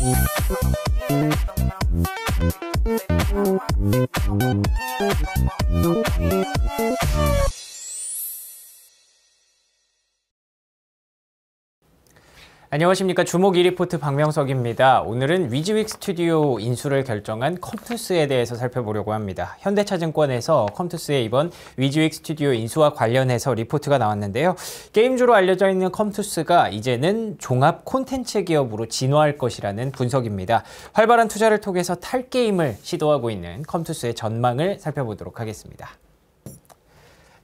Thank you. 안녕하십니까 주목이 리포트 박명석입니다. 오늘은 위즈윅 스튜디오 인수를 결정한 컴투스에 대해서 살펴보려고 합니다. 현대차증권에서 컴투스의 이번 위즈윅 스튜디오 인수와 관련해서 리포트가 나왔는데요. 게임주로 알려져 있는 컴투스가 이제는 종합 콘텐츠 기업으로 진화할 것이라는 분석입니다. 활발한 투자를 통해서 탈게임을 시도하고 있는 컴투스의 전망을 살펴보도록 하겠습니다.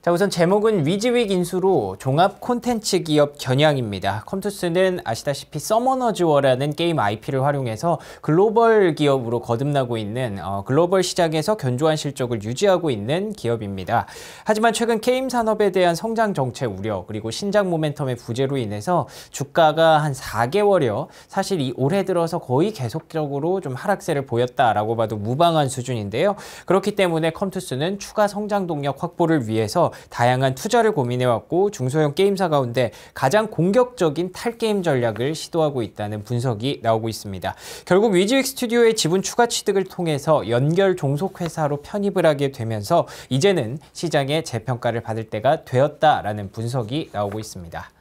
자 우선 제목은 위즈윅 인수로 종합 콘텐츠 기업 겨냥입니다. 컴투스는 아시다시피 서머너즈워라는 게임 IP를 활용해서 글로벌 기업으로 거듭나고 있는 어, 글로벌 시장에서 견조한 실적을 유지하고 있는 기업입니다. 하지만 최근 게임 산업에 대한 성장 정체 우려 그리고 신작 모멘텀의 부재로 인해서 주가가 한 4개월여 사실 이 올해 들어서 거의 계속적으로 좀 하락세를 보였다라고 봐도 무방한 수준인데요. 그렇기 때문에 컴투스는 추가 성장 동력 확보를 위해서 다양한 투자를 고민해왔고 중소형 게임사 가운데 가장 공격적인 탈게임 전략을 시도하고 있다는 분석이 나오고 있습니다. 결국 위즈윅 스튜디오의 지분 추가 취득을 통해서 연결 종속 회사로 편입을 하게 되면서 이제는 시장의 재평가를 받을 때가 되었다라는 분석이 나오고 있습니다.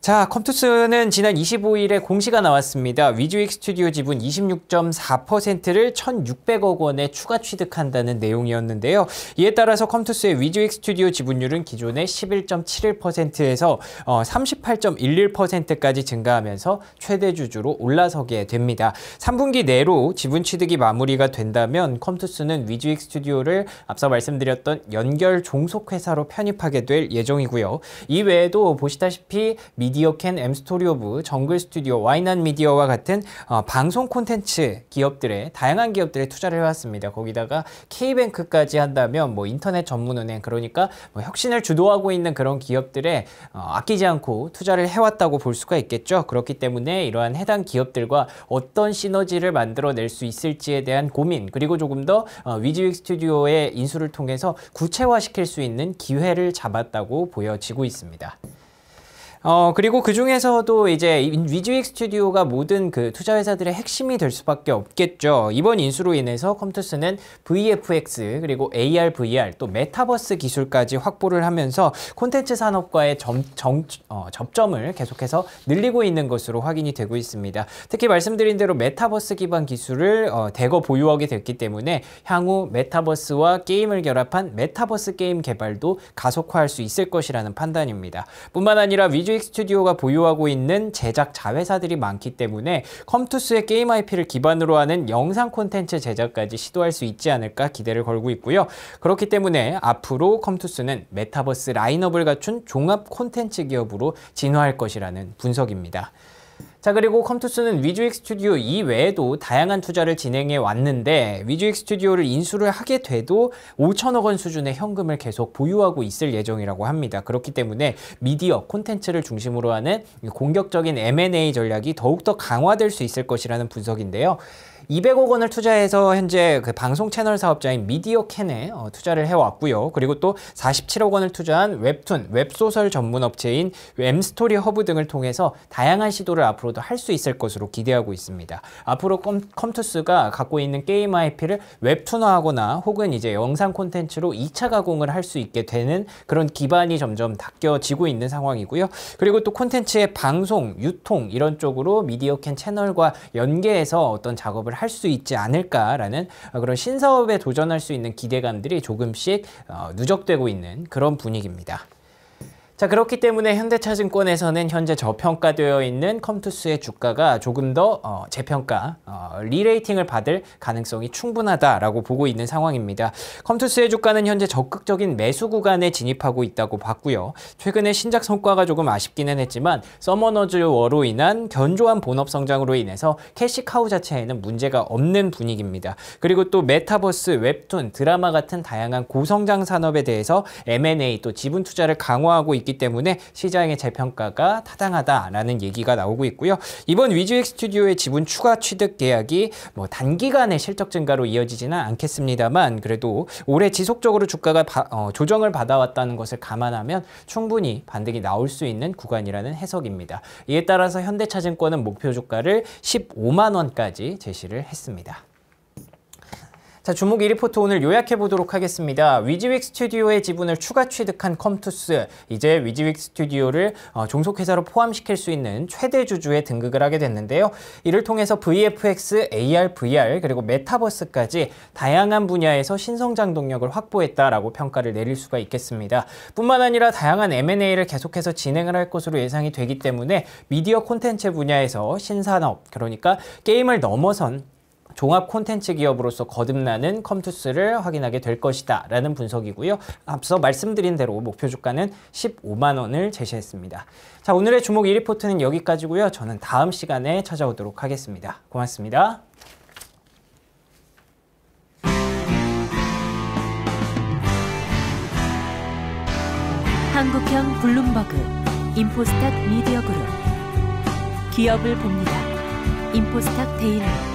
자, 컴투스는 지난 25일에 공시가 나왔습니다. 위즈윅 스튜디오 지분 26.4%를 1,600억 원에 추가 취득한다는 내용이었는데요. 이에 따라서 컴투스의 위즈윅 스튜디오 지분율은 기존의 11.71%에서 38.11%까지 어, 증가하면서 최대 주주로 올라서게 됩니다. 3분기 내로 지분 취득이 마무리가 된다면 컴투스는 위즈윅 스튜디오를 앞서 말씀드렸던 연결 종속회사로 편입하게 될 예정이고요. 이외에도 보시다시피 미 미디어 캔, 엠스토리 오브, 정글 스튜디오, 와이난 미디어와 같은 어, 방송 콘텐츠 기업들의 다양한 기업들의 투자를 해왔습니다. 거기다가 K뱅크까지 한다면 뭐 인터넷 전문은행 그러니까 뭐 혁신을 주도하고 있는 그런 기업들에 어, 아끼지 않고 투자를 해왔다고 볼 수가 있겠죠. 그렇기 때문에 이러한 해당 기업들과 어떤 시너지를 만들어낼 수 있을지에 대한 고민 그리고 조금 더 어, 위즈윅 스튜디오의 인수를 통해서 구체화시킬 수 있는 기회를 잡았다고 보여지고 있습니다. 어, 그리고 그 중에서도 이제 위즈윅 스튜디오가 모든 그 투자 회사들의 핵심이 될 수밖에 없겠죠. 이번 인수로 인해서 컴투스는 VFX 그리고 AR, VR 또 메타버스 기술까지 확보를 하면서 콘텐츠 산업과의 점, 점, 어, 접점을 계속해서 늘리고 있는 것으로 확인이 되고 있습니다. 특히 말씀드린 대로 메타버스 기반 기술을 어, 대거 보유하게 됐기 때문에 향후 메타버스와 게임을 결합한 메타버스 게임 개발도 가속화할 수 있을 것이라는 판단입니다. 뿐만 아니라 위즈 뮤직 스튜디오가 보유하고 있는 제작 자회사들이 많기 때문에 컴투스의 게임 IP를 기반으로 하는 영상 콘텐츠 제작까지 시도할 수 있지 않을까 기대를 걸고 있고요. 그렇기 때문에 앞으로 컴투스는 메타버스 라인업을 갖춘 종합 콘텐츠 기업으로 진화할 것이라는 분석입니다. 자 그리고 컴투스는 위즈윅 스튜디오 이외에도 다양한 투자를 진행해 왔는데 위즈윅 스튜디오를 인수를 하게 돼도 5천억 원 수준의 현금을 계속 보유하고 있을 예정이라고 합니다. 그렇기 때문에 미디어 콘텐츠를 중심으로 하는 공격적인 M&A 전략이 더욱더 강화될 수 있을 것이라는 분석인데요. 200억 원을 투자해서 현재 그 방송 채널 사업자인 미디어캔에 어, 투자를 해왔고요. 그리고 또 47억 원을 투자한 웹툰, 웹소설 전문 업체인 엠스토리 허브 등을 통해서 다양한 시도를 앞으로도 할 수 있을 것으로 기대하고 있습니다. 앞으로 컴, 컴투스가 갖고 있는 게임 IP를 웹툰화하거나 혹은 이제 영상 콘텐츠로 2차 가공을 할 수 있게 되는 그런 기반이 점점 닦여지고 있는 상황이고요. 그리고 또 콘텐츠의 방송, 유통 이런 쪽으로 미디어캔 채널과 연계해서 어떤 작업을 할수 있지 않을까라는 어, 그런 신사업에 도전할 수 있는 기대감들이 조금씩 어, 누적되고 있는 그런 분위기입니다. 자 그렇기 때문에 현대차증권에서는 현재 저평가되어 있는 컴투스의 주가가 조금 더 어, 재평가, 어, 리레이팅을 받을 가능성이 충분하다라고 보고 있는 상황입니다. 컴투스의 주가는 현재 적극적인 매수 구간에 진입하고 있다고 봤고요. 최근에 신작 성과가 조금 아쉽기는 했지만 서머너즈 워로 인한 견조한 본업 성장으로 인해서 캐시카우 자체에는 문제가 없는 분위기입니다. 그리고 또 메타버스, 웹툰, 드라마 같은 다양한 고성장 산업에 대해서 M&A 또 지분 투자를 강화하고 있기 있기 때문에 시장의 재평가가 타당하다라는 얘기가 나오고 있고요. 이번 위즈엑 스튜디오의 지분 추가 취득 계약이 뭐단기간의 실적 증가로 이어지지는 않겠습니다만 그래도 올해 지속적으로 주가가 바, 어, 조정을 받아왔다는 것을 감안하면 충분히 반등이 나올 수 있는 구간이라는 해석입니다. 이에 따라서 현대차증권은 목표 주가를 15만 원까지 제시를 했습니다. 자, 주목 1리포트 오늘 요약해 보도록 하겠습니다. 위즈윅 스튜디오의 지분을 추가 취득한 컴투스, 이제 위즈윅 스튜디오를 어, 종속회사로 포함시킬 수 있는 최대 주주에 등극을 하게 됐는데요. 이를 통해서 VFX, AR, VR, 그리고 메타버스까지 다양한 분야에서 신성장 동력을 확보했다라고 평가를 내릴 수가 있겠습니다. 뿐만 아니라 다양한 M&A를 계속해서 진행을 할 것으로 예상이 되기 때문에 미디어 콘텐츠 분야에서 신산업, 그러니까 게임을 넘어선 종합 콘텐츠 기업으로서 거듭나는 컴투스를 확인하게 될 것이다 라는 분석이고요. 앞서 말씀드린 대로 목표 주가는 15만 원을 제시했습니다. 자 오늘의 주목 1리포트는 여기까지고요. 저는 다음 시간에 찾아오도록 하겠습니다. 고맙습니다. 한국형 블룸버그 인포스탁 미디어 그룹 기업을 봅니다. 인포스탁 데일리